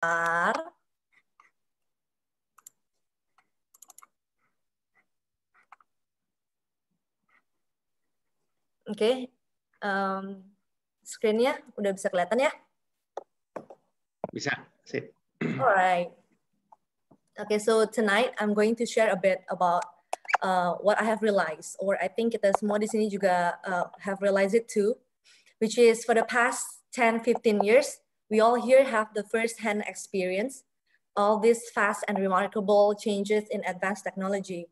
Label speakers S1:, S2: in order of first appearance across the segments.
S1: Oke, okay.
S2: um, screen-nya udah bisa kelihatan ya?
S1: Bisa,
S3: sip.
S2: Alright. Okay, so tonight I'm going to share a bit about uh, what I have realized, or I think kita semua di sini juga uh, have realized it too, which is for the past 10, 15 years, We all here have the first-hand experience, all these fast and remarkable changes in advanced technology.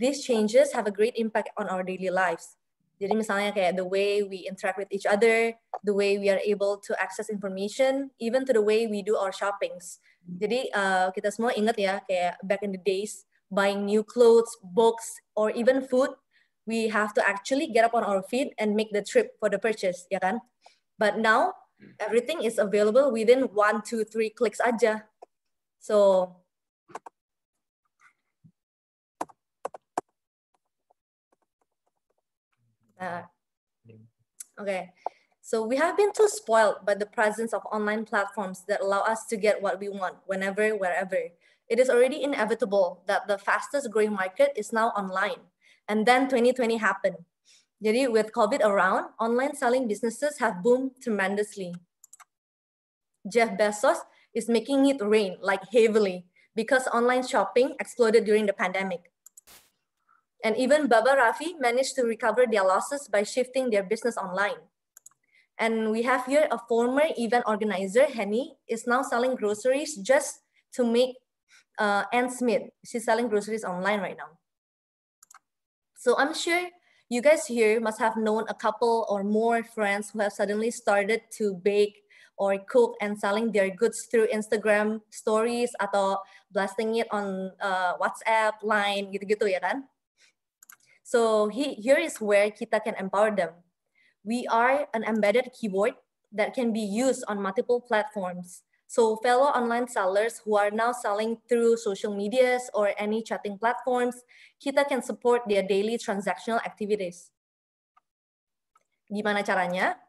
S2: These changes have a great impact on our daily lives. Jadi misalnya kayak the way we interact with each other, the way we are able to access information, even to the way we do our shoppings. Jadi uh, kita semua ingat ya kayak back in the days, buying new clothes, books, or even food, we have to actually get up on our feet and make the trip for the purchase, ya kan? But now everything is available within one, two, three clicks aja. So uh, okay. So we have been too spoiled by the presence of online platforms that allow us to get what we want whenever, wherever. It is already inevitable that the fastest growing market is now online. And then 2020 happened Jadi with COVID around, online selling businesses have boomed tremendously. Jeff Bezos is making it rain like heavily because online shopping exploded during the pandemic. And even Baba Rafi managed to recover their losses by shifting their business online. And we have here a former event organizer, Henny, is now selling groceries just to make uh, Smith. She's selling groceries online right now. So I'm sure you guys here must have known a couple or more friends who have suddenly started to bake or cook and selling their goods through Instagram stories atau blasting it on uh, WhatsApp, Line, gitu-gitu ya kan? So he, here is where kita can empower them. We are an embedded keyboard that can be used on multiple platforms. So fellow online sellers who are now selling through social medias or any chatting platforms, kita can support their daily transactional activities. Gimana caranya?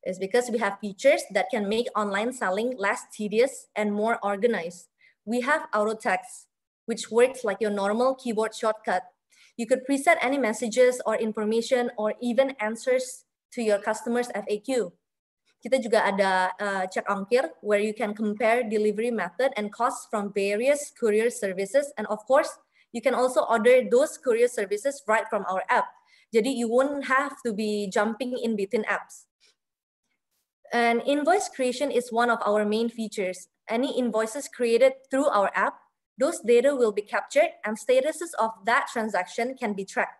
S2: It's because we have features that can make online selling less tedious and more organized. We have auto text, which works like your normal keyboard shortcut. You could preset any messages or information or even answers to your customer's FAQ. Kita juga ada uh, cek ongkir where you can compare delivery method and costs from various courier services and of course you can also order those courier services right from our app. Jadi you won't have to be jumping in between apps. And invoice creation is one of our main features. Any invoices created through our app, those data will be captured and statuses of that transaction can be tracked.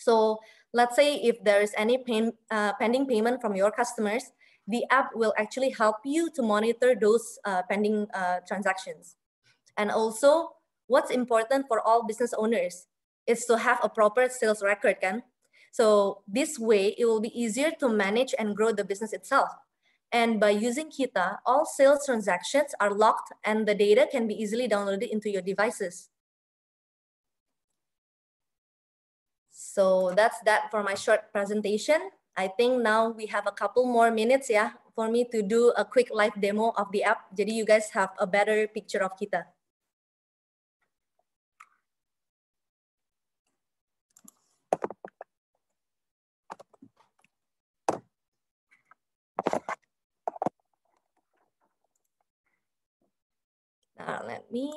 S2: So Let's say if there is any pain, uh, pending payment from your customers, the app will actually help you to monitor those uh, pending uh, transactions. And also, what's important for all business owners is to have a proper sales record, Can So this way, it will be easier to manage and grow the business itself. And by using Kita, all sales transactions are locked and the data can be easily downloaded into your devices. So that's that for my short presentation. I think now we have a couple more minutes yeah, for me to do a quick live demo of the app. Jadi you guys have a better picture of kita.
S1: Uh, let me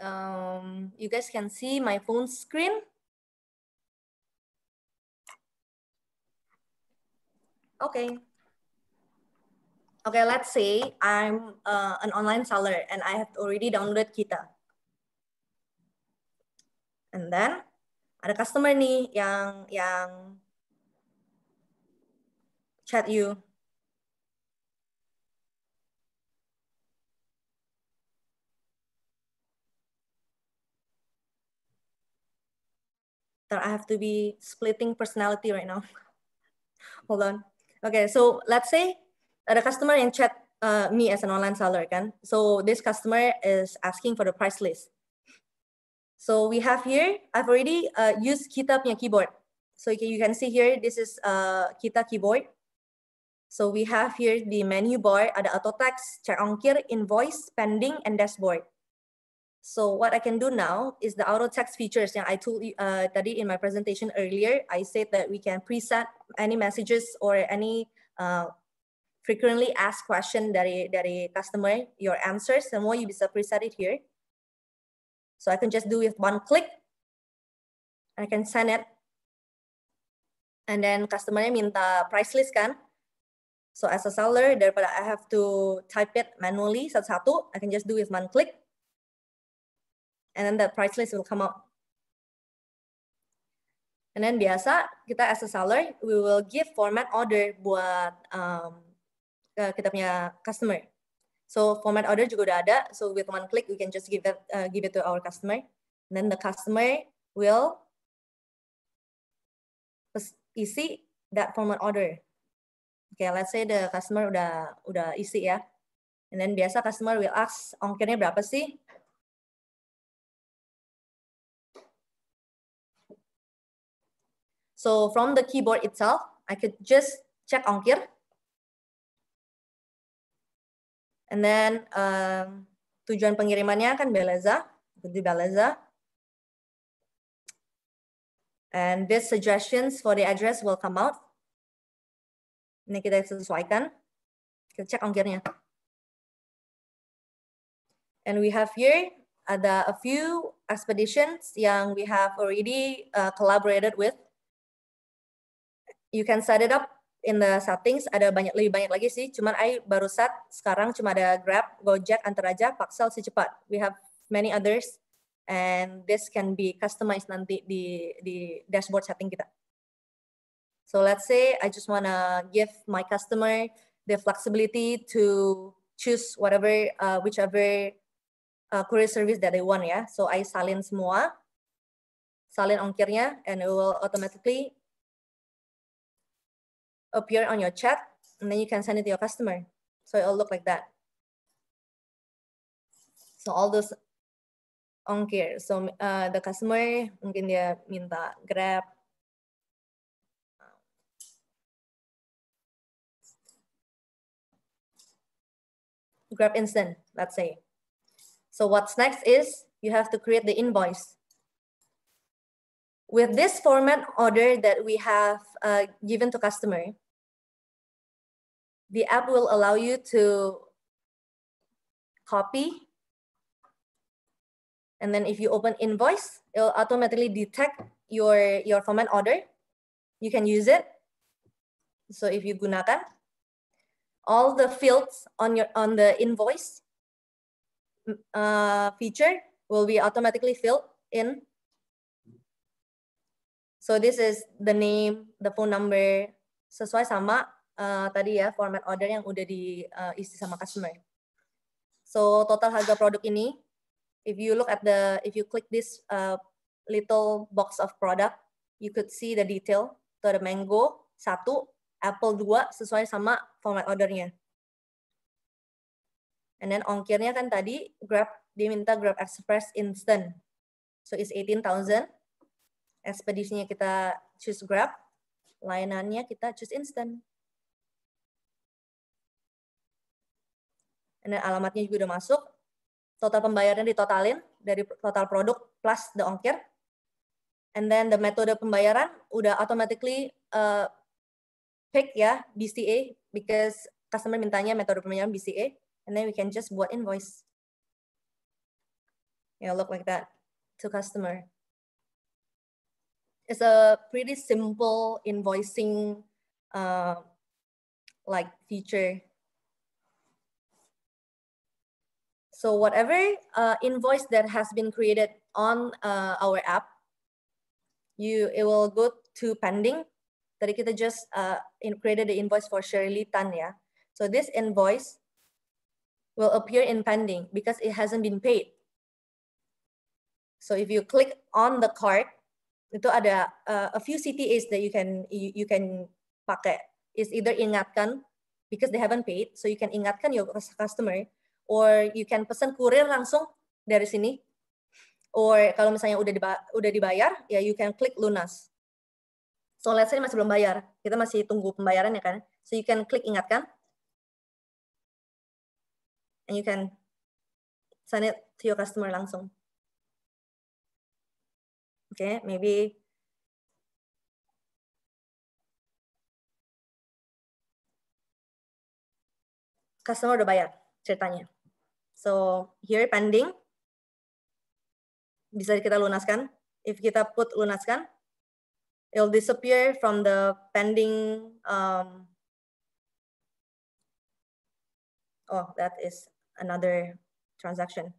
S1: um, you guys can see my phone screen.
S2: Okay. Okay, let's say I'm uh, an online seller and I have already downloaded Kita. And then ada customer nih yang yang chat you that I have to be splitting personality right now. Hold on. Okay, so let's say the customer in chat uh, me as an online seller again. So this customer is asking for the price list. So we have here, I've already uh, used Kita punya keyboard. So you can, see here, this is uh, Kita keyboard. So we have here the menu bar, ada auto text, check ongkir, invoice, pending, and dashboard. So what I can do now is the auto text features Yeah, I told you uh, tadi in my presentation earlier, I said that we can preset any messages or any uh, frequently asked question dari dari customer, your answers, semua you bisa preset it here.
S1: So I can just do with one click. I can send it.
S2: And then customernya minta price list kan. So as a seller, daripada I have to type it manually satu-satu, I can just do with one click. and then the price list will come out. And then biasa kita as a seller, we will give format order buat um, kita punya customer. So format order juga udah ada. So with one click, we can just give that uh, give it to our customer. And then the customer will isi that format order. Okay, let's say the customer udah udah isi ya. And then biasa customer will ask ongkirnya berapa sih? So from the keyboard itself, I could just check ongkir. And then um, tujuan pengirimannya kan Beleza,
S1: di Beleza. And this suggestions for the address will come out. Ini kita sesuaikan.
S2: Kita cek ongkirnya. And we have here ada a few expeditions yang we have already uh, collaborated with you can set it up in the settings ada banyak lebih banyak lagi sih cuman I baru set sekarang cuma ada Grab, Gojek, Antaraja, si cepat. We have many others and this can be customized nanti di di dashboard setting kita. So let's say I just wanna give my customer the flexibility to choose whatever uh, whichever uh, courier service that they want ya. Yeah. So I salin semua, salin ongkirnya and it will automatically appear on your chat and then you can send it to your customer.
S1: So it'll look like that. So all those ongkir. So uh, the customer mungkin dia minta Grab. Grab Instant, let's say. So what's next is you have to create the invoice with this format order that we have uh, given to customer, the app will allow
S2: you to copy. And then if you open invoice, it'll automatically detect your, your format order. You can use it. So if you gunakan, all the fields on, your, on the invoice mm, uh, feature will be automatically filled in So this is the name, the phone number, sesuai sama uh, tadi ya format order yang udah diisi uh, sama customer. So total harga produk ini, if you look at the, if you click this uh, little box of product, you could see the detail. So ada mango satu, apple dua sesuai sama format ordernya. And then ongkirnya kan tadi Grab diminta Grab Express instant. So it's thousand. Ekspedisinya kita choose Grab, layanannya kita choose Instant. Dan alamatnya juga udah masuk. Total pembayarannya ditotalin dari total produk plus the ongkir. And then the metode pembayaran udah automatically uh, pick ya BCA because customer mintanya metode pembayaran BCA and then we can just buat invoice. Yeah, look like that to customer. it's a pretty simple invoicing uh, like feature. So whatever uh, invoice that has been created on uh, our app, you it will go to pending. Tadi kita just uh, in, created the invoice for Shirley Tan yeah. So this invoice will appear in pending because it hasn't been paid. So if you click on the card. itu ada uh, a few CTAs that you can you, you can pakai is either ingatkan because they haven't paid so you can ingatkan your customer or you can pesan kurir langsung dari sini or kalau misalnya udah diba udah dibayar ya you can click lunas so let's say masih belum bayar kita masih tunggu pembayaran ya kan so you can click ingatkan
S1: and you can send it to your customer langsung Okay, maybe
S2: customer udah bayar ceritanya. So here pending bisa kita lunaskan. If kita put lunaskan, it'll disappear from the pending. Um, oh, that is another transaction.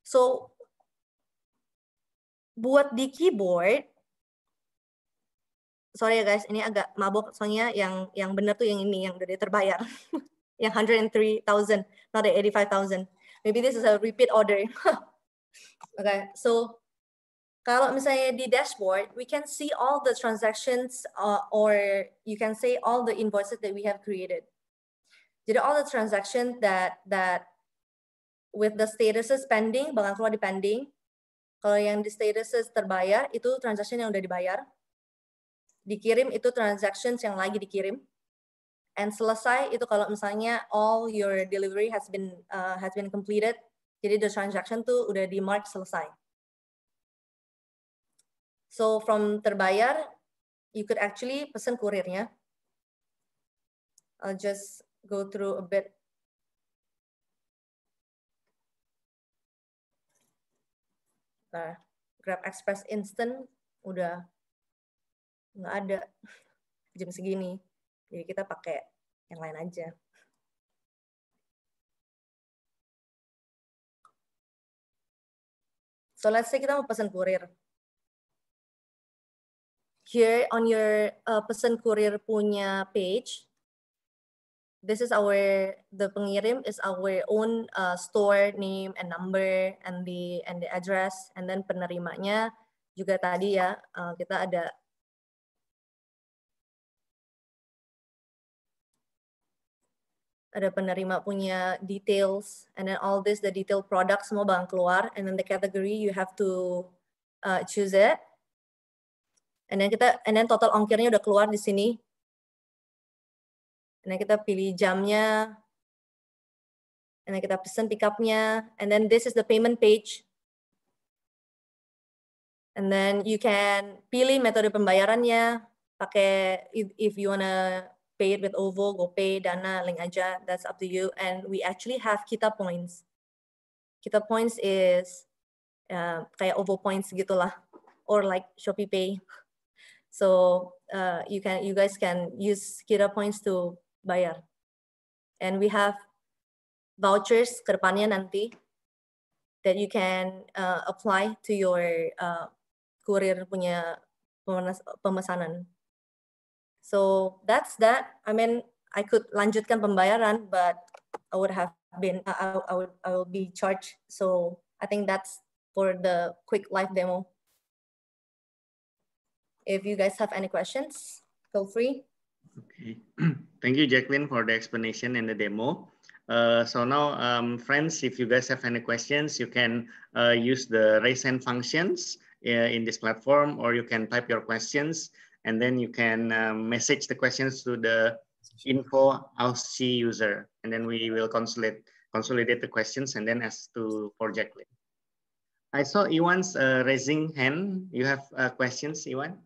S2: So buat di keyboard sorry ya guys ini agak mabok soalnya yang yang benar tuh yang ini yang udah terbayar yang 103,000 not the 85,000 maybe this is a repeat order okay so kalau misalnya di dashboard we can see all the transactions uh, or you can say all the invoices that we have created jadi all the transactions that that with the statuses pending bakal keluar di pending kalau yang di statuses terbayar, itu transaction yang udah dibayar. Dikirim itu transactions yang lagi dikirim. And selesai itu kalau misalnya all your delivery has been uh, has been completed, jadi the transaction tuh udah di mark selesai. So from terbayar,
S1: you could actually pesan kurirnya. I'll just go through a bit
S2: Nah, Grab Express Instant udah nggak ada jam segini. Jadi kita pakai yang lain aja.
S1: So let's say kita mau pesan kurir. Here
S2: on your uh, pesan kurir punya page, this is our the pengirim is our own uh, store name and number and the and the address and then penerimanya juga tadi ya uh, kita ada ada penerima punya details and then all this the detail product semua bang keluar and then the category you have to uh, choose it and then kita and then
S1: total ongkirnya udah keluar di sini and nah, then kita pilih jamnya, and nah, then kita up pickupnya, and then this is the payment page.
S2: And then you can pilih metode pembayarannya, pakai if, if you wanna pay it with OVO, GoPay, Dana, Link aja, that's up to you. And we actually have Kita Points. Kita Points is uh, kayak OVO Points gitulah, or like Shopee Pay. So uh, you can you guys can use Kita Points to bayar. And we have vouchers kedepannya nanti that you can uh, apply to your uh, courier punya pemesanan. So that's that. I mean, I could lanjutkan pembayaran, but I would have been I, I would I will be charged. So I think that's for the quick live demo. If you guys have any questions, feel free.
S3: Okay. Thank you, Jacqueline, for the explanation and the demo. Uh, so now, um, friends, if you guys have any questions, you can uh, use the raise hand functions uh, in this platform, or you can type your questions, and then you can um, message the questions to the info C user, and then we will consolidate consolidate the questions, and then ask to for Jacqueline. I saw Iwan's uh, raising hand. You have uh, questions, Iwan?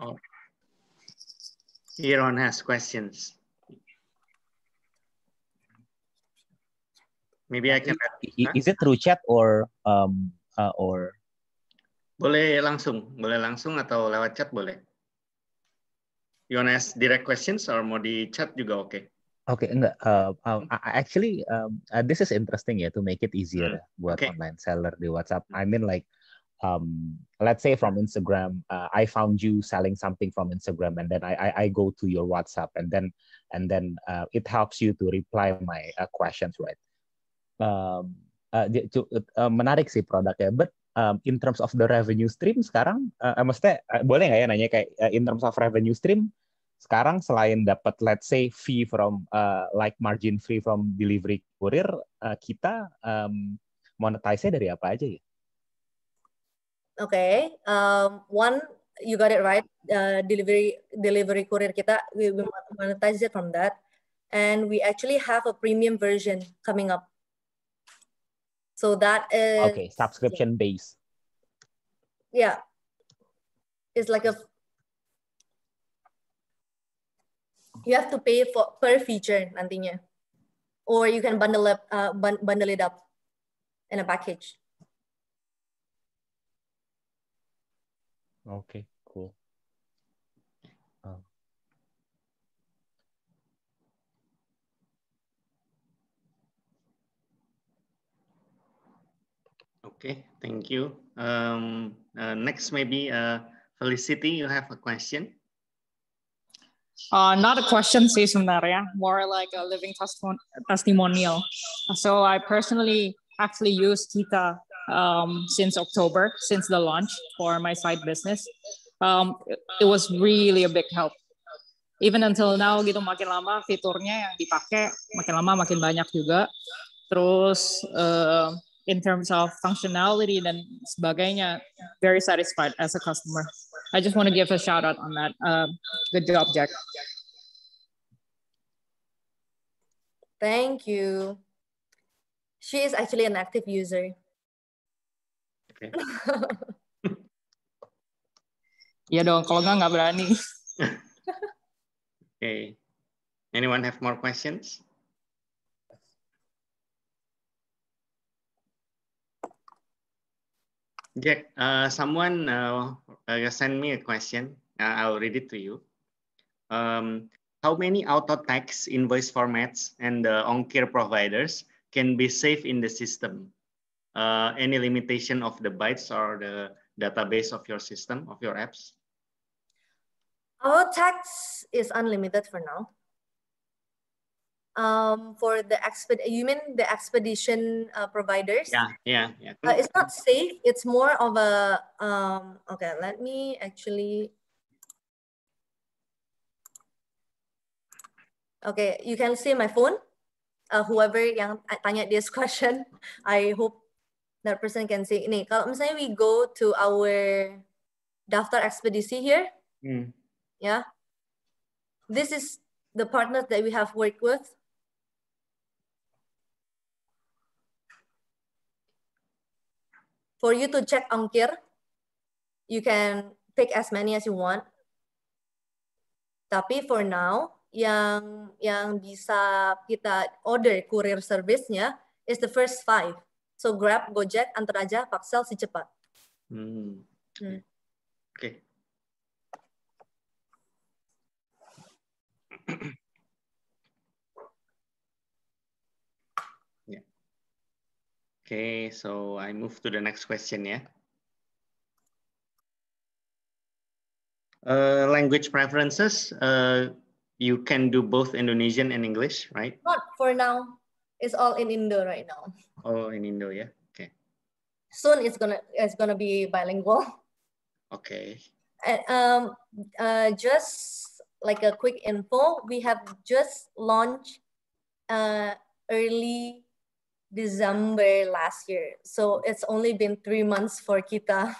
S3: Oh. Iron has questions. Maybe I can. Is it through chat or um uh, or? Boleh langsung, boleh langsung atau lewat chat boleh. You want to ask direct questions or mau di chat juga oke? Okay? Oke, okay, enggak. Uh, uh, actually, um, uh, this is interesting ya, yeah, to make it easier hmm. buat okay. online seller di WhatsApp. I mean like um, let's say from Instagram, uh, I found you selling something from Instagram, and then I, I, I go to your WhatsApp, and then and then uh, it helps you to reply my uh, questions, right? Um, uh, to, uh, uh, menarik sih produknya, but um, in terms of the revenue stream sekarang, uh, uh, maksudnya uh, boleh nggak ya nanya kayak uh, in terms of revenue stream sekarang selain dapat let's say fee from uh, like margin fee from delivery kurir, uh, kita um, monetize dari apa aja ya?
S2: okay um, one you got it right uh, delivery delivery courier kita we, we monetize it from that and we actually have a premium version coming up so that is okay
S3: subscription base
S2: yeah it's like a you have to pay for per feature nantinya or you can bundle up uh, bundle it up in a package
S3: Okay, cool. Um, okay, thank you. Um, uh, next, maybe uh, Felicity, you have a question?
S2: Uh, not a question sih
S1: more like a
S3: living
S2: testimonial. So I personally actually use Kita um, since October, since the launch for my side business. Um, it, was really a big help. Even until now gitu makin lama fiturnya yang dipakai
S1: makin lama makin banyak juga. Terus uh, in terms of functionality dan sebagainya, very satisfied as a customer. I just want to give a shout
S2: out on that. Uh, good job, Jack. Thank you. She is actually an active user.
S1: Iya dong, kalau nggak nggak berani.
S3: okay. Anyone have more questions? Jack, uh, someone uh, uh, send me a question. Uh, I'll read it to you. Um, how many auto tax invoice formats and the uh, on-care providers can be saved in the system? Uh, any limitation of the bytes or the database of your system, of your apps?
S2: Our text is unlimited for now. Um, for the exped, you mean the expedition uh, providers? Yeah,
S1: yeah, yeah. Uh,
S2: it's not safe. It's more of a um, okay. Let me actually. Okay, you can see my phone. Uh, whoever yang tanya this question, I hope that person can say, ini kalau misalnya we go to our daftar ekspedisi here hmm. ya yeah, this is the partners that we have worked with for you to check ongkir you can pick as many as you want tapi for now yang yang bisa kita order kurir service-nya is the first five So Grab, Gojek, antar Antaraja, Paksel, si cepat. Hmm. hmm.
S3: Oke. Okay. Ya. yeah. Okay, so I move to the next question ya. Yeah. Uh, language preferences, uh, you can do both Indonesian and English, right?
S2: Not for now. It's all in Indo right now.
S3: Oh, in Indo, yeah. Okay.
S2: Soon it's gonna it's gonna be bilingual. Okay. And, um, uh, just like a quick info, we have just launched uh, early December last year. So it's only been three months for Kita.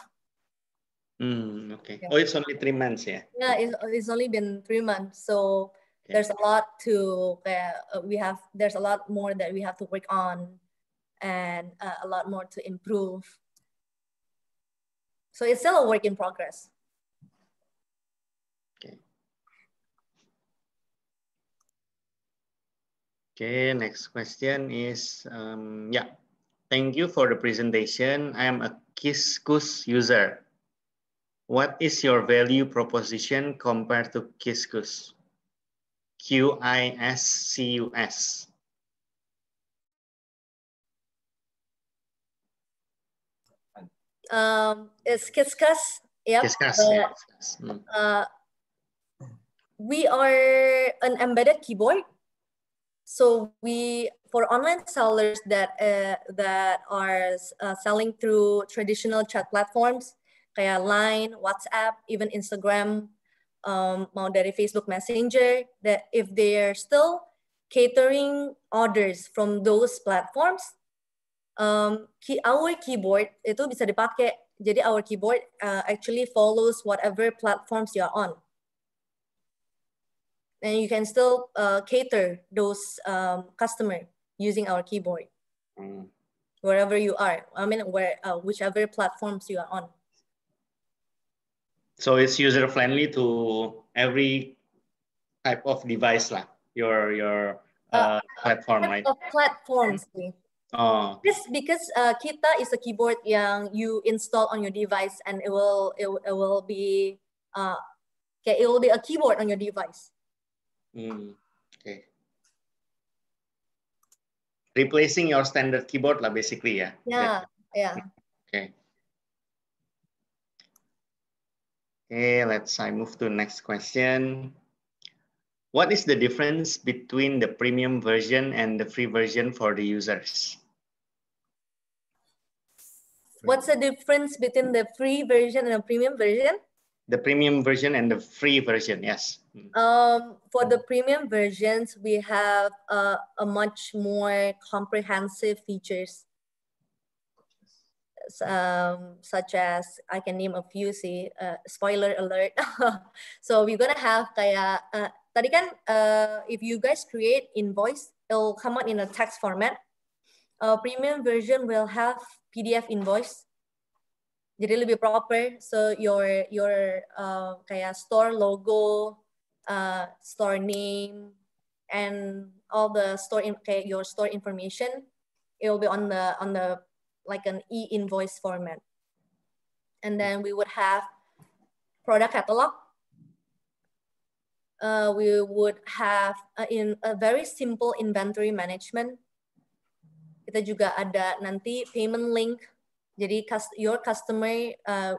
S3: Mm, okay. Oh, it's only three months, yeah.
S2: Yeah, it's, it's only been three months. So there's a lot to uh, we have there's a lot more that we have to work on and uh, a lot more to improve so it's still a work in progress okay
S3: okay next question is um, yeah thank you for the presentation i am a kiskus user what is your value proposition compared to kiskus QISCUS.
S2: Um, it's Yep. uh, yeah. Mm. Uh, we are an embedded keyboard. So we, for online sellers that uh, that are uh, selling through traditional chat platforms, kayak Line, WhatsApp, even Instagram, um, dari Facebook Messenger, that if they're still catering orders from those platforms, um, key, our keyboard itu bisa dipakai. Jadi our keyboard uh, actually follows whatever platforms you are on. And you can still uh, cater those um, customer using our keyboard. Mm. Wherever you are, I mean, where uh, whichever platforms you are on.
S3: So it's user friendly to every type of device lah. Your your uh, uh platform, right? Of
S2: platforms. Oh. Uh. Because because uh, Kita is a keyboard yang you install on your device and it will it, it will be uh, okay, it will be a keyboard on your device.
S3: Mm, okay. Replacing your standard keyboard lah basically Yeah.
S2: yeah, yeah.
S3: Okay. Okay, let's I move to the next question. What is the difference between the premium version and the free version for the users?
S2: What's the difference between the free version and the premium version?
S3: The premium version and the free version, yes.
S2: Um, for the premium versions, we have uh, a much more comprehensive features um, such as I can name a few See, uh, spoiler alert so we're gonna have kayak uh, tadi kan uh, if you guys create invoice it'll come out in a text format A premium version will have PDF invoice jadi lebih proper so your your uh, kayak store logo uh, store name and all the store in, kayak your store information it will be on the on the like an e-invoice format. And hmm. then we would have product catalog. Uh, we would have uh, in a very simple inventory management. Kita juga ada nanti payment link. Jadi your customer uh,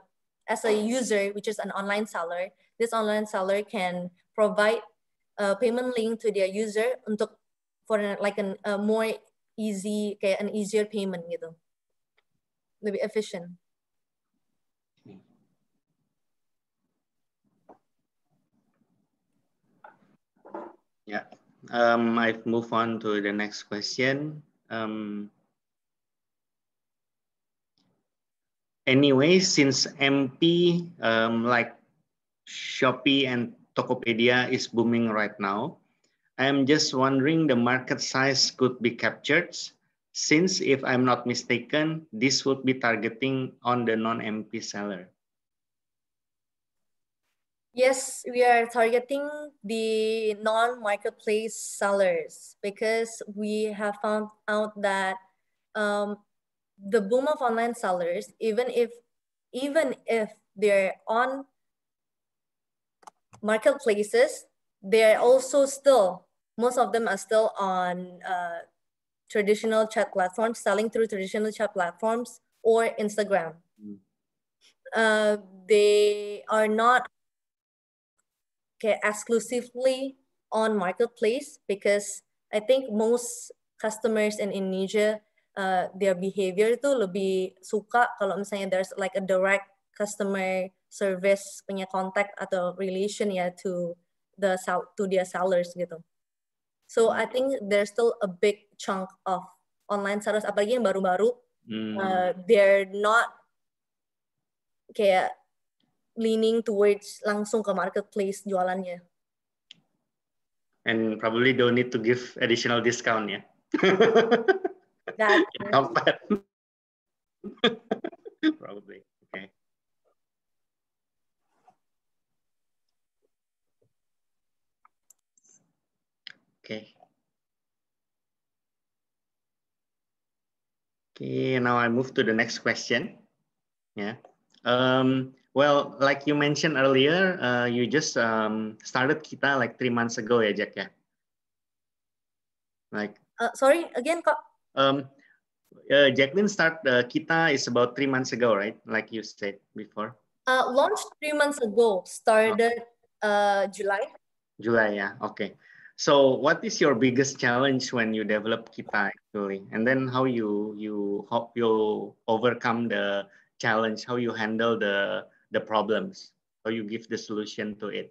S2: as a user, which is an online seller, this online seller can provide a payment link to their user untuk for like an, a more easy, an easier payment gitu lebih efisien.
S3: Yeah, um, I've on to the next question. Um, anyway, since MP um, like Shopee and Tokopedia is booming right now, I'm just wondering the market size could be captured since if I'm not mistaken, this would be targeting on the non-MP seller.
S2: Yes, we are targeting the non-marketplace sellers because we have found out that um, the boom of online sellers, even if even if they're on marketplaces, they're also still most of them are still on uh, traditional chat platforms, selling through traditional chat platforms or Instagram. Mm. Uh, they are not okay, exclusively on marketplace because I think most customers in Indonesia, uh, their behavior to lebih suka kalau misalnya there's like a direct customer service punya contact atau relation ya to the to their sellers gitu. So I think there's still a big chunk of online sellers apalagi yang baru-baru hmm. uh, they're not kayak leaning towards langsung ke marketplace jualannya.
S3: And probably don't need to give additional discount ya. That probably. Okay, now I move to the next question. Yeah. Um, well, like you mentioned earlier, uh, you just um, started Kita like three months ago ya, Jack ya? Like.
S2: Uh, sorry, again kok.
S3: Um, uh, Jacqueline start uh, Kita is about three months ago, right? Like you said before.
S2: Uh, launched three months ago. Started oh. uh, July.
S3: July ya, yeah. Okay. So what is your biggest challenge when you develop Kita actually, and then how you you how you overcome the challenge, how you handle the the problems, how you give the solution to it?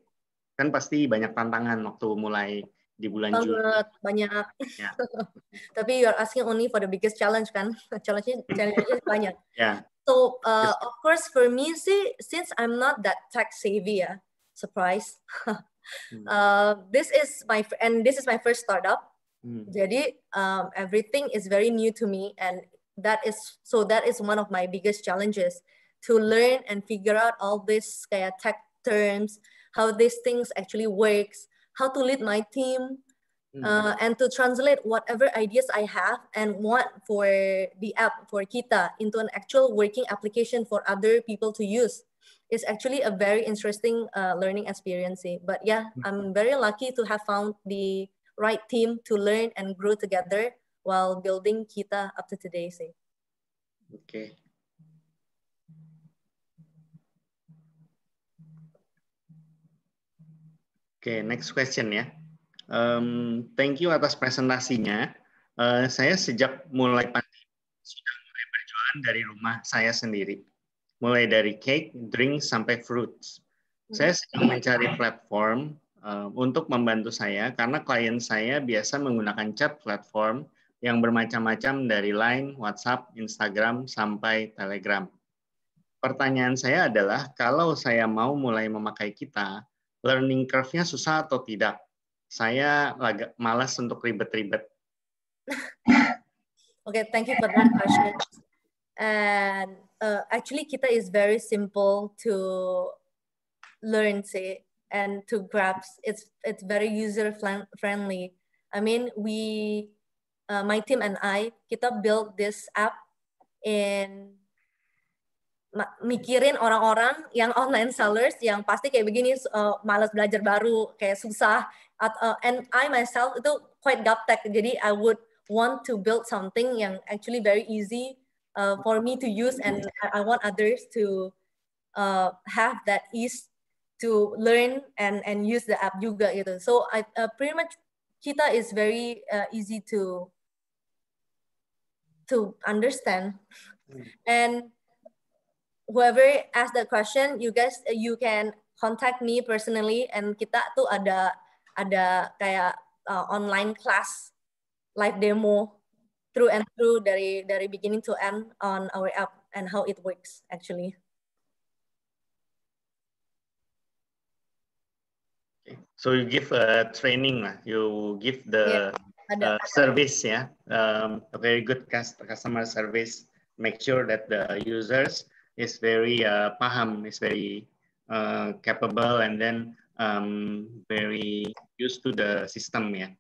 S3: Kan pasti banyak tantangan waktu mulai di bulan Banget, Juli.
S2: banyak. Yeah. Tapi you're asking only for the biggest challenge kan? Challenge-nya challenge banyak. Yeah. So uh, of course for me see, since I'm not that tech savvy ya, ah, surprise. Hmm. Uh, this is my and this is my first startup. Hmm. Jadi um, everything is very new to me, and that is so that is one of my biggest challenges to learn and figure out all these kayak tech terms, how these things actually works, how to lead my team, Mm. Uh, and to translate whatever ideas I have and want for the app for Kita into an actual working application for other people to use. it's actually a very interesting uh, learning experience. Eh. But yeah, mm-hmm. I'm very lucky to have found the right team to learn and grow together while building kita up to today sih. Okay.
S3: Oke, okay, next question ya. Um, thank you atas presentasinya. Uh, saya sejak mulai pandemi sudah mulai berjualan dari rumah saya sendiri mulai dari cake, drink sampai fruits. Hmm. Saya sedang mencari platform uh, untuk membantu saya karena klien saya biasa menggunakan chat platform yang bermacam-macam dari Line, WhatsApp, Instagram sampai Telegram. Pertanyaan saya adalah kalau saya mau mulai memakai kita, learning curve-nya susah atau tidak? Saya agak malas untuk ribet-ribet.
S2: Oke, okay, thank you for that question. And uh, actually kita is very simple to learn say and to grasp. It's it's very user friendly. I mean, we, uh, my team and I, kita build this app in mikirin orang-orang yang online sellers yang pasti kayak begini uh, malas belajar baru kayak susah at, uh, and I myself itu quite gaptek jadi I would want to build something yang actually very easy uh, for me to use and I want others to uh, have that ease to learn and, and use the app juga gitu. So I, uh, pretty much kita is very uh, easy to to understand. Mm. And whoever asked that question, you guys you can contact me personally and kita tuh ada ada kayak uh, online class live demo through and through dari dari beginning to end on our app and how it works actually.
S3: Okay. So you give a uh, training, you give the uh, service, yeah, um, a very good customer service. Make sure that the users is very uh, paham, is very uh, capable, and then um, very used to the system, yeah.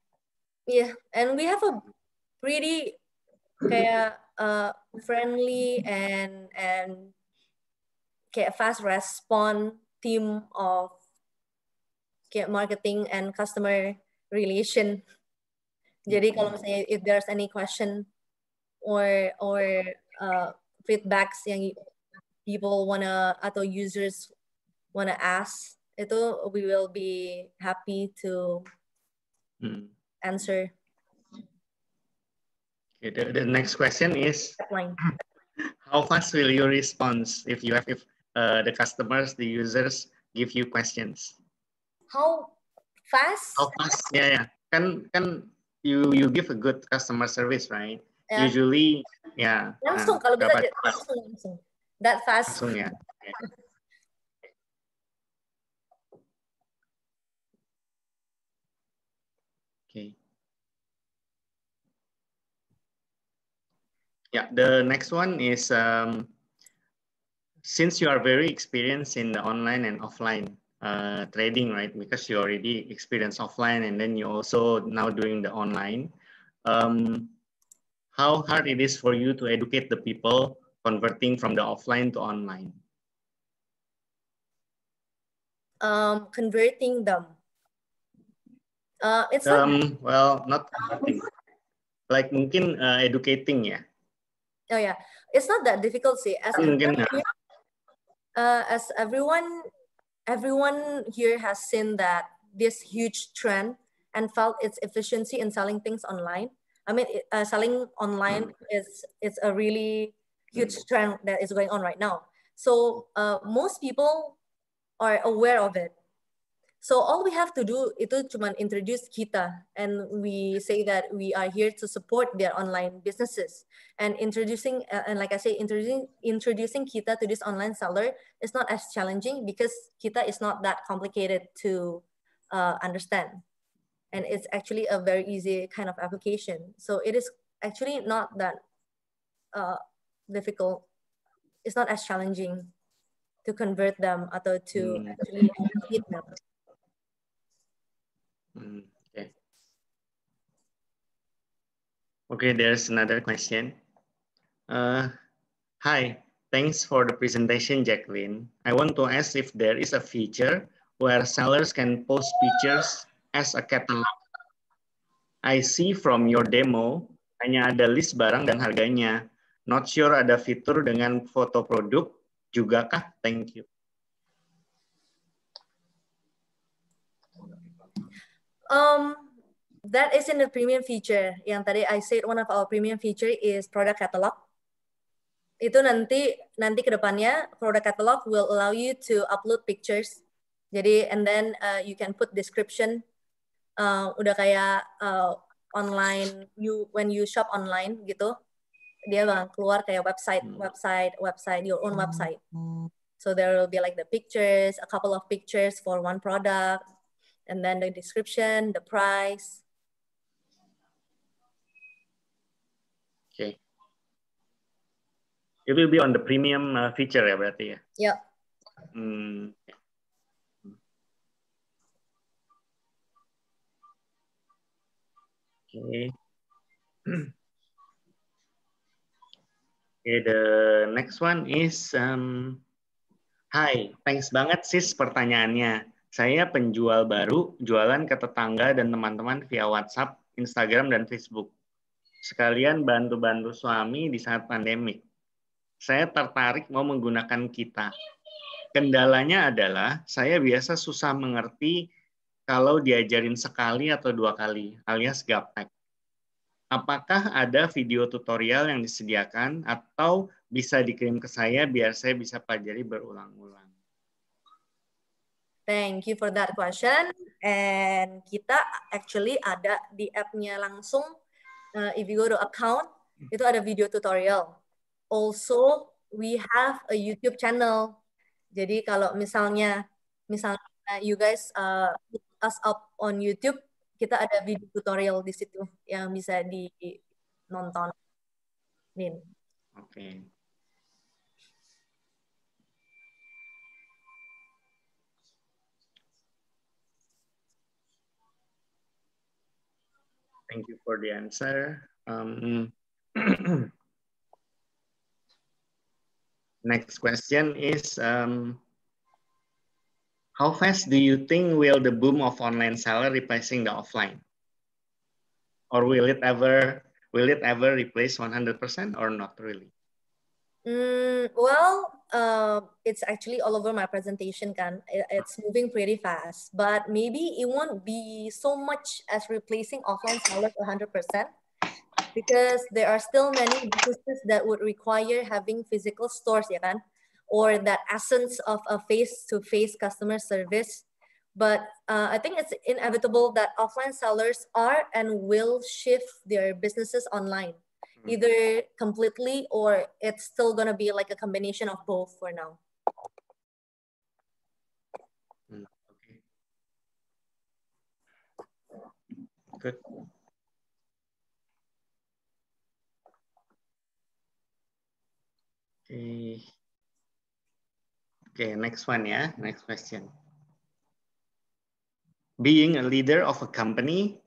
S2: Yeah, and we have a pretty kayak uh, friendly and and kayak fast respond team of kayak marketing and customer relation. Jadi kalau misalnya if there's any question or or uh, feedbacks yang people wanna atau users wanna ask itu we will be happy to hmm. answer.
S3: Okay, the, the next question is how fast will you respond if you have if uh, the customers, the users give you questions?
S2: How fast? How
S3: fast? Yeah, yeah. Can can you you give a good customer service, right? Yeah. Usually, yeah. Langsung uh, kalau bisa langsung
S2: langsung. That fast. Langsung ya. Yeah.
S3: Yeah, the next one is um, since you are very experienced in the online and offline uh, trading, right? Because you already experienced offline and then you also now doing the online. Um, how hard it is for you to educate the people converting from the offline to online?
S2: Um, converting them. Uh, it's um,
S3: not well, not um, like mungkin uh, educating Yeah.
S2: Oh yeah, it's not that difficult. See, as mm, everyone, uh, as everyone, everyone here has seen that this huge trend and felt its efficiency in selling things online. I mean, uh, selling online mm. is it's a really huge mm. trend that is going on right now. So uh, most people are aware of it, so all we have to do itu cuma introduce kita and we say that we are here to support their online businesses and introducing uh, and like I say introducing introducing kita to this online seller is not as challenging because kita is not that complicated to uh, understand and it's actually a very easy kind of application. So it is actually not that uh, difficult. It's not as challenging to convert them atau to hmm. actually actually them. Hmm, oke, okay.
S3: Okay, there's another question. Uh, hi, thanks for the presentation, Jacqueline. I want to ask if there is a feature where sellers can post pictures as a catalog. I see from your demo, hanya ada list barang dan harganya. Not sure ada fitur dengan foto produk juga kah? Thank you.
S2: Um, that is in the premium feature. Yang tadi I said one of our premium feature is product catalog. Itu nanti nanti kedepannya product catalog will allow you to upload pictures. Jadi and then uh, you can put description. Uh, udah kayak uh, online you when you shop online gitu dia bakal keluar kayak website hmm. website website your own hmm. website hmm. so there will be like the pictures a couple of pictures for one product and then the description, the price.
S3: Okay. It will be on the premium uh, feature ya berarti ya?
S1: Yep. Hmm.
S3: Okay. okay, the next one is um, Hi, thanks banget sis pertanyaannya saya penjual baru, jualan ke tetangga dan teman-teman via WhatsApp, Instagram, dan Facebook. Sekalian bantu-bantu suami di saat pandemik. Saya tertarik mau menggunakan kita. Kendalanya adalah saya biasa susah mengerti kalau diajarin sekali atau dua kali, alias gaptek. Apakah ada video tutorial yang disediakan atau bisa dikirim ke saya biar saya bisa pelajari berulang-ulang?
S2: Thank you for that question. And kita actually ada di app-nya langsung. Uh, if you go to account, itu ada video tutorial. Also, we have a YouTube channel. Jadi kalau misalnya, misalnya you guys uh, look us up on YouTube, kita ada video tutorial di situ yang bisa ditonton. Nin.
S3: Oke. Okay. Thank you for the answer. Um, mm. next question is, um, how fast do you think will the boom of online seller replacing the offline? Or will it ever, will it ever replace 100% or not really?
S2: Mm, well, uh, it's actually all over my presentation, kan. It's moving pretty fast, but maybe it won't be so much as replacing offline sellers 100% because there are still many businesses that would require having physical stores, ya kan? Or that essence of a face-to-face -face customer service. But uh, I think it's inevitable that offline sellers are and will shift their businesses online. Mm-hmm. either completely or it's still going to be like a combination of both for now.
S1: Mm, okay. Good. Okay.
S3: Okay, next one, yeah, next question. Being a leader of a company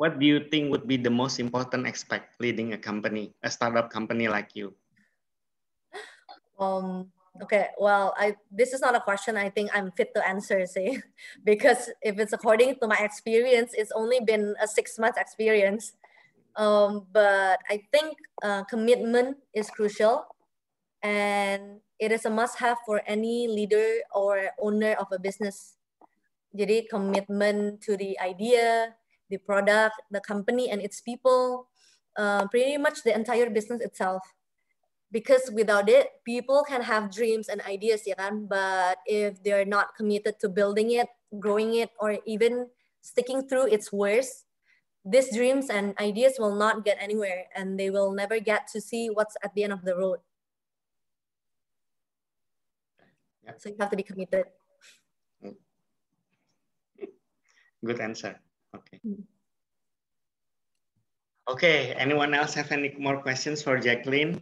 S3: what do you think would be the most important aspect leading a company, a startup company like you?
S2: Um, okay, well, I this is not a question I think I'm fit to answer, say, because if it's according to my experience, it's only been a six month experience. Um, but I think uh, commitment is crucial, and it is a must have for any leader or owner of a business. Jadi commitment to the idea, the product, the company, and its people, uh, pretty much the entire business itself. Because without it, people can have dreams and ideas, yeah. kan? But if they're not committed to building it, growing it, or even sticking through its worst, these dreams and ideas will not get anywhere and they will never get to see what's at the end of the road. Yep. So you have to be committed. Good answer. Okay. Hmm.
S3: Okay, anyone else have any more questions for Jacqueline?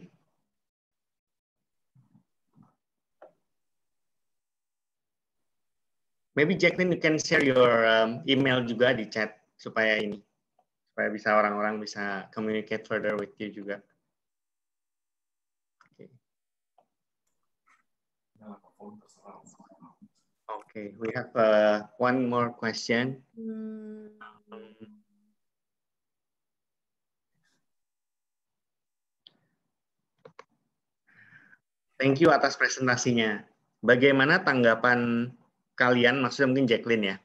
S3: Maybe Jacqueline you can share your um, email juga di chat supaya ini supaya bisa orang-orang bisa communicate further with you juga. Okay. Okay, we have uh, one more question.
S2: Um,
S3: thank you atas presentasinya. Bagaimana tanggapan kalian, maksudnya mungkin Jacqueline ya,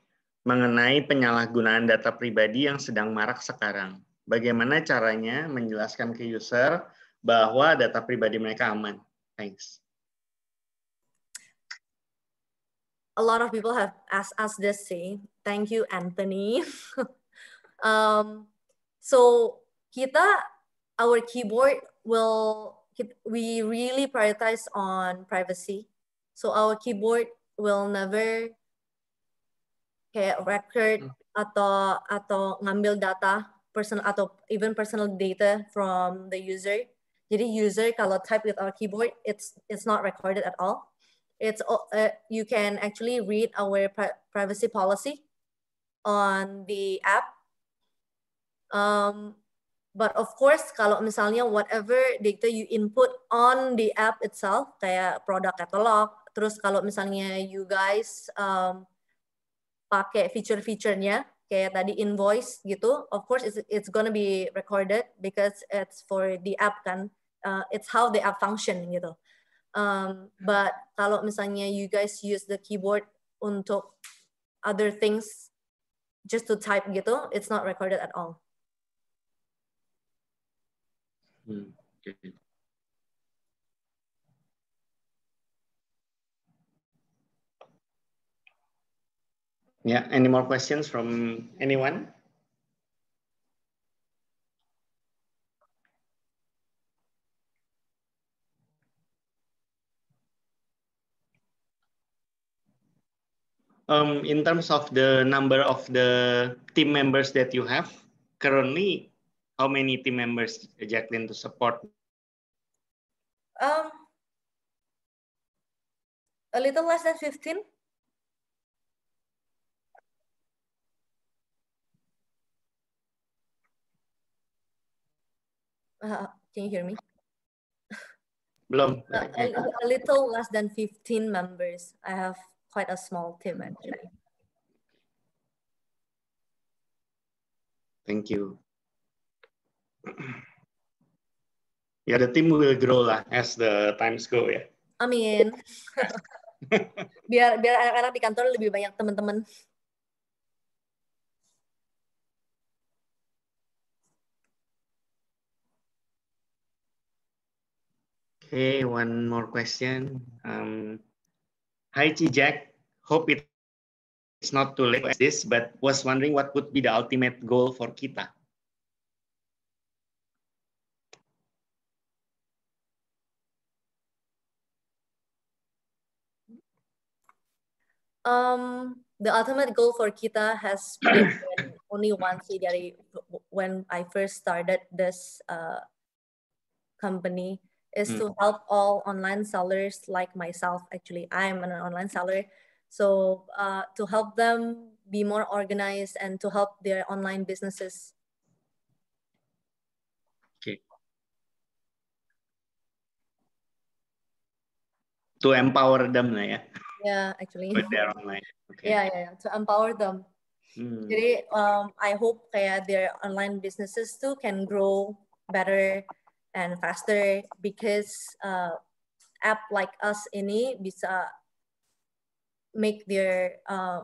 S3: mengenai penyalahgunaan data pribadi yang sedang marak sekarang? Bagaimana caranya menjelaskan ke user bahwa data pribadi mereka aman? Thanks.
S2: a lot of people have asked us this Say Thank you, Anthony. um, so kita, our keyboard will, we really prioritize on privacy. So our keyboard will never kayak record atau hmm. atau ngambil data personal atau even personal data from the user. Jadi user kalau type with our keyboard, it's it's not recorded at all. it's uh, you can actually read our pri privacy policy on the app. Um, but of course, kalau misalnya whatever data you input on the app itself, kayak product catalog, terus kalau misalnya you guys um, pakai feature-featurenya, kayak tadi invoice gitu, of course it's, it's gonna be recorded because it's for the app kan, uh, it's how the app function gitu. Um, but kalau misalnya you guys use the keyboard untuk other things just to type gitu, it's not recorded at all.
S1: Hmm, okay.
S3: Yeah, any more questions from anyone? um, in terms of the number of the team members that you have currently, how many team members, Jacqueline, to support?
S1: Um, a little less than 15.
S2: Uh, can you hear me?
S1: Blum. Uh, a,
S2: a little less than 15 members. I have quite a small team actually.
S3: Thank you. Yeah, the team will grow lah as the times go ya. Yeah.
S2: I Amin. Mean. biar biar anak-anak di kantor lebih banyak teman-teman.
S3: Okay, one more question. Um, Hi, Jack. Hope it's not too late for this, but was wondering what would be the ultimate goal for Kita.
S2: Um, the ultimate goal for Kita has been only one thing that I, when I first started this uh, company is mm. to help all online sellers like myself. Actually, I'm an online seller. So uh, to help them be more organized and to help their online businesses.
S3: Okay. To empower them lah
S2: Yeah, actually. With their online. Okay. Yeah, yeah, yeah. to empower them.
S1: Hmm. Jadi,
S2: um, I hope kayak their online businesses too can grow better and faster because uh, app like us ini bisa make their uh,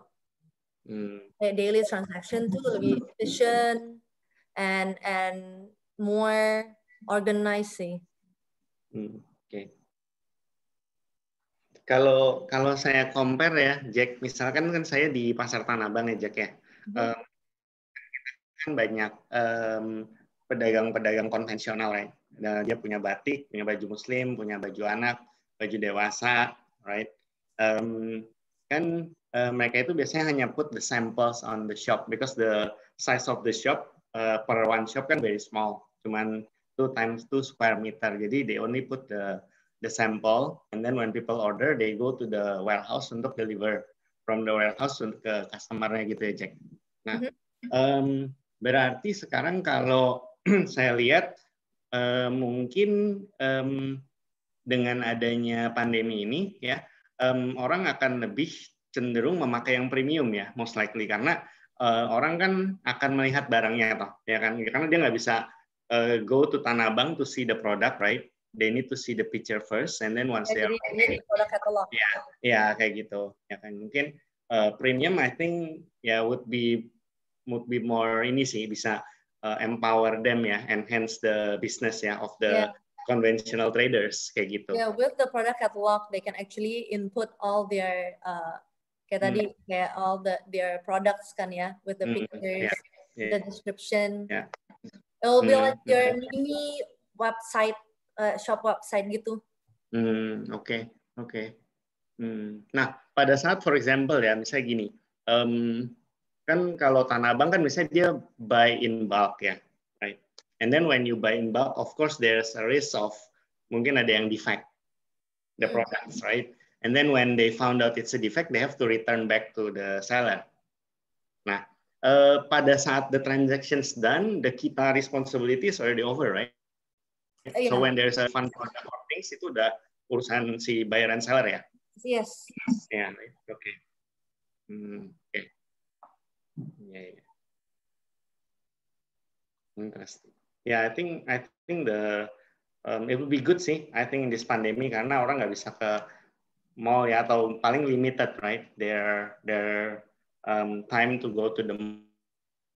S2: mm. daily transaction tuh lebih efficient and and more organized sih.
S3: Hmm, oke. Okay. Kalau kalau saya compare ya, Jack, misalkan kan saya di pasar Tanah Abang ya, Jack ya. Mm hmm. Um, kan banyak pedagang-pedagang um, konvensional ya. Dan nah, dia punya batik, punya baju muslim, punya baju anak, baju dewasa, right? Um, kan uh, mereka itu biasanya hanya put the samples on the shop because the size of the shop uh, per one shop kan very small, cuman two times two square meter. Jadi they only put the the sample and then when people order they go to the warehouse untuk deliver from the warehouse untuk ke customernya gitu ya Jack. Nah, um, berarti sekarang kalau saya lihat eh, mungkin eh, dengan adanya pandemi ini ya eh, orang akan lebih cenderung memakai yang premium ya most likely karena eh, orang kan akan melihat barangnya toh ya kan karena dia nggak bisa eh, go to Tanah bank to see the product right they need to see the picture first and then once they ya yeah,
S2: ya
S3: yeah, kayak gitu ya kan mungkin eh, premium I think ya yeah, would be would be more ini sih bisa uh, empower them ya, enhance the business ya of the yeah. conventional traders kayak gitu. Yeah,
S2: with the product catalog, they can actually input all their uh, kayak hmm. tadi kayak all the their products kan ya, with the hmm. Ya. pictures, yeah. Yeah. the description. Yeah. It will be hmm. like your mini website, uh, shop website gitu.
S3: Hmm, oke, okay. oke. Okay. Hmm. Nah, pada saat, for example ya, misalnya gini, um, kan kalau tanah abang kan misalnya dia buy in bulk ya right and then when you buy in bulk of course there's a risk of mungkin ada yang defect the hmm. products right and then when they found out it's a defect they have to return back to the seller nah uh, pada saat the transactions done the kita responsibility is already over right eh, iya. so when there's a fund product or things itu udah urusan si buyer and seller ya yes, ya yeah, oke okay. hmm, oke okay yeah, yeah. Interesting. Yeah, I think I think the um, it would be good sih. I think in this pandemic karena orang nggak bisa ke mall ya atau paling limited right their their um, time to go to the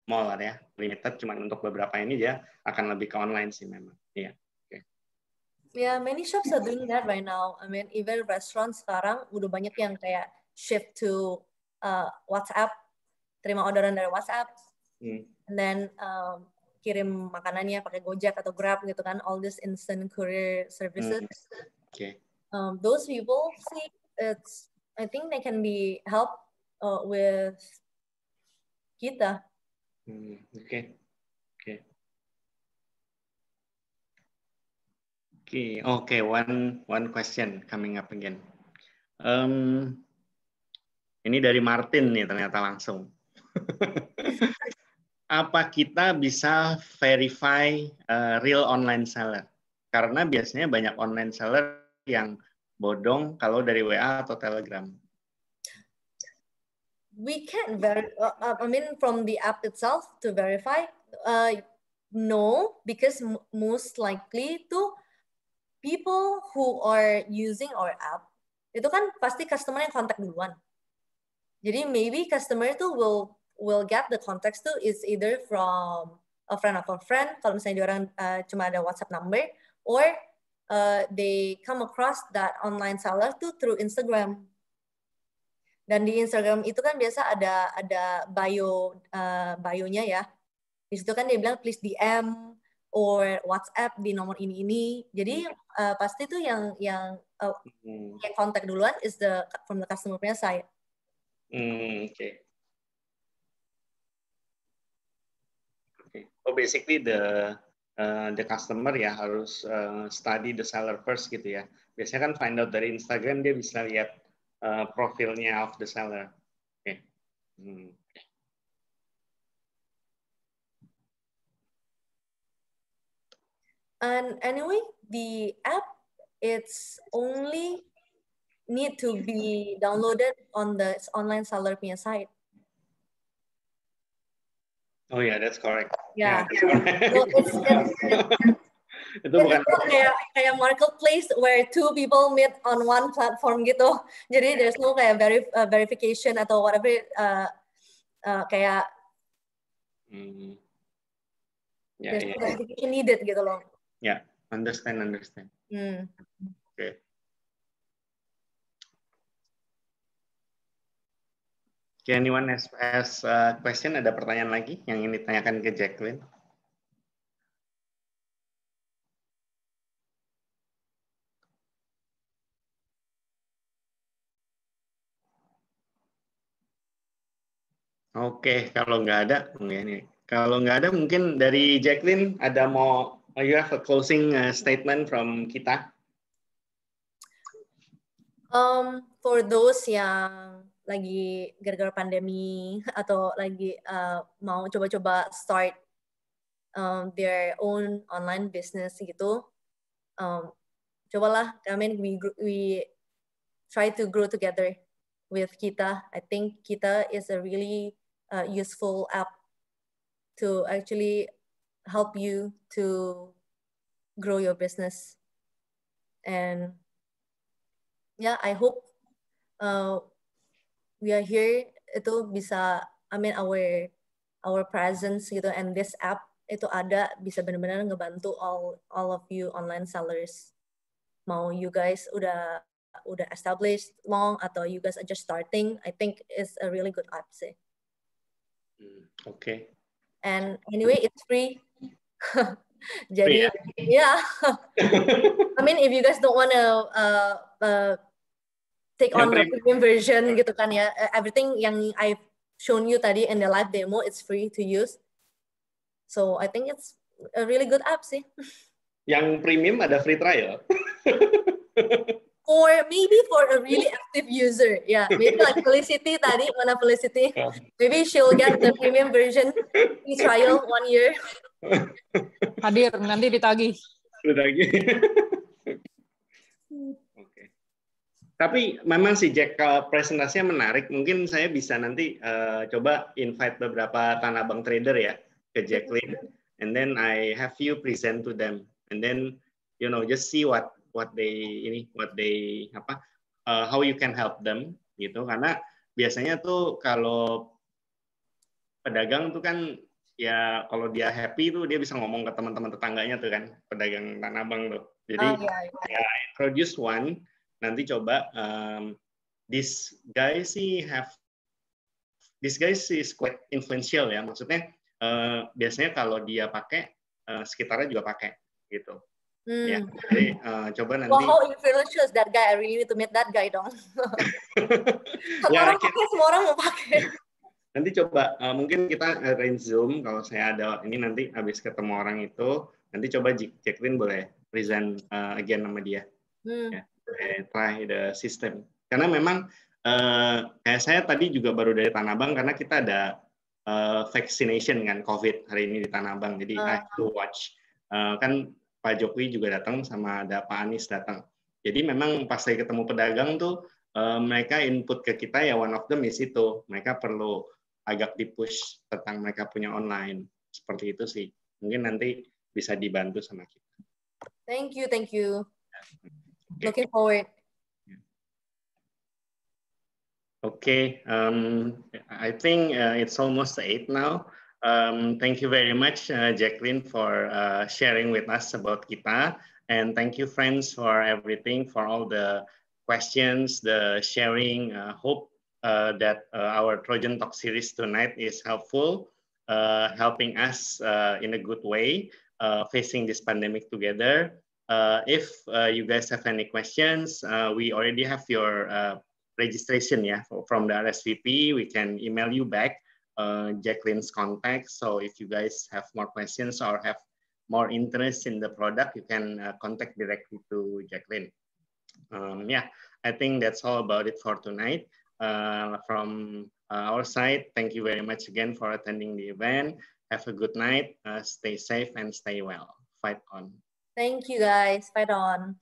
S3: mall lah kan ya limited cuma untuk beberapa ini dia akan lebih ke online sih memang. Iya, ya
S2: Yeah. Yeah, many shops are doing that right now. I mean, even restaurant sekarang udah banyak yang kayak shift to uh, WhatsApp terima orderan dari WhatsApp hmm. and then um, kirim makanannya pakai Gojek atau Grab gitu kan all this instant courier services hmm. okay. um, those people see it's I think they can be help uh, with kita
S3: hmm. oke okay. oke one one question coming up again. Um, ini dari Martin nih ternyata langsung. apa kita bisa verify uh, real online seller? Karena biasanya banyak online seller yang bodong kalau dari WA atau Telegram.
S2: We can ver- uh, I mean from the app itself to verify uh, no because most likely to people who are using our app itu kan pasti customer yang kontak duluan. Jadi maybe customer itu will will get the context to is either from a friend of a friend kalau misalnya dia orang uh, cuma ada WhatsApp number or uh, they come across that online seller tuh through Instagram. Dan di Instagram itu kan biasa ada ada bio uh, bionya ya. Di situ kan dia bilang please DM or WhatsApp di nomor ini ini. Jadi hmm. uh, pasti tuh yang yang uh, hmm. yang kontak duluan is the from the customer punya side.
S3: Hmm, oke. Okay. Oh, basically the uh, the customer ya harus uh, study the seller first gitu ya. Biasanya kan find out dari Instagram dia bisa lihat uh, profilnya of the seller.
S1: Oke. Okay. Hmm.
S2: And anyway, the app it's only need to be downloaded on the online seller punya site.
S3: Oh ya, yeah, that's correct. Yeah. Yeah, so it's, it's,
S2: it's, itu bukan itu kayak kayak marketplace where two people meet on one platform gitu. Jadi there's no kayak verif, uh, verification atau whatever uh, uh, kayak
S3: hmm. yeah, ya, yeah. Ya. verification
S2: needed gitu loh.
S3: Ya, yeah. understand understand. Hmm. Oke. Okay. Okay, anyone has, has a uh, question? Ada pertanyaan lagi yang ingin ditanyakan ke Jacqueline? Oke, okay, kalau nggak ada, kalau nggak ada mungkin dari Jacqueline ada mau uh, you have a closing uh, statement from kita.
S2: Um, for those yang lagi gara-gara pandemi atau lagi uh, mau coba-coba start um, their own online business gitu, um, cobalah. I mean, we we try to grow together with Kita. I think Kita is a really uh, useful app to actually help you to grow your business. And yeah, I hope uh, we are here itu bisa I mean our our presence gitu and this app itu ada bisa benar-benar ngebantu all all of you online sellers mau you guys udah udah established long atau you guys are just starting I think it's a really good app sih.
S3: Hmm, oke. Okay.
S2: And anyway it's free. Jadi ya. Yeah. I mean if you guys don't wanna uh, uh, take on the premium version gitu kan ya. Eh, everything yang I shown you tadi in the live demo it's free to use. So I think it's a really good app sih.
S3: Yang premium ada free trial.
S2: or maybe for a really active user. Yeah, maybe like Felicity tadi, mana Felicity? Maybe she'll get the premium version free trial one year.
S3: Hadir,
S1: nanti ditagih.
S3: Ditagih. Tapi memang sih Jack presentasinya menarik. Mungkin saya bisa nanti uh, coba invite beberapa tanah bank trader ya ke Jacqueline, and then I have you present to them, and then you know just see what what they ini what they apa uh, how you can help them gitu. Karena biasanya tuh kalau pedagang tuh kan ya kalau dia happy tuh dia bisa ngomong ke teman-teman tetangganya tuh kan pedagang tanah abang tuh. Jadi oh, yeah, yeah. ya introduce one nanti coba um, this guy sih have this guy is quite influential ya maksudnya uh, biasanya kalau dia pakai uh, sekitarnya juga pakai gitu hmm. ya jadi uh, coba nanti wow, how
S2: influential is that guy I really need to meet that guy dong
S3: ya, orang
S2: pakai semua orang mau pakai
S3: nanti coba uh, mungkin kita arrange zoom kalau saya ada ini nanti habis ketemu orang itu nanti coba Jacqueline boleh present uh, again sama dia
S1: hmm. ya Eh,
S3: try the system. Karena memang eh, kayak saya tadi juga baru dari Tanah Abang karena kita ada eh, vaccination dengan COVID hari ini di Tanah Abang. Jadi uh. I have to watch. Eh, kan Pak Jokowi juga datang sama ada Pak Anies datang. Jadi memang pas saya ketemu pedagang tuh eh, mereka input ke kita ya one of them is itu. Mereka perlu agak dipush tentang mereka punya online. Seperti itu sih. Mungkin nanti bisa dibantu sama kita.
S2: Thank you, thank you. Ya. looking forward.
S3: Okay, um, I think uh, it's almost eight now. Um, thank you very much, uh, Jacqueline, for uh, sharing with us about kita. And thank you, friends, for everything, for all the questions, the sharing. Uh, hope uh, that uh, our Trojan Talk series tonight is helpful, helping us in a good way, facing this pandemic together. Uh, if uh, you guys have any questions, uh, we already have your registration yeah, from the RSVP. We can email you back Jacqueline's contact. So if you guys have more questions or have more interest in the product, you can contact directly to Jacqueline. Um, yeah, I think that's all about it for tonight. Uh, from our side, thank you very much again for attending the event. Have a good night. Uh, stay safe and stay well. Fight on.
S2: Thank you guys. Fight on.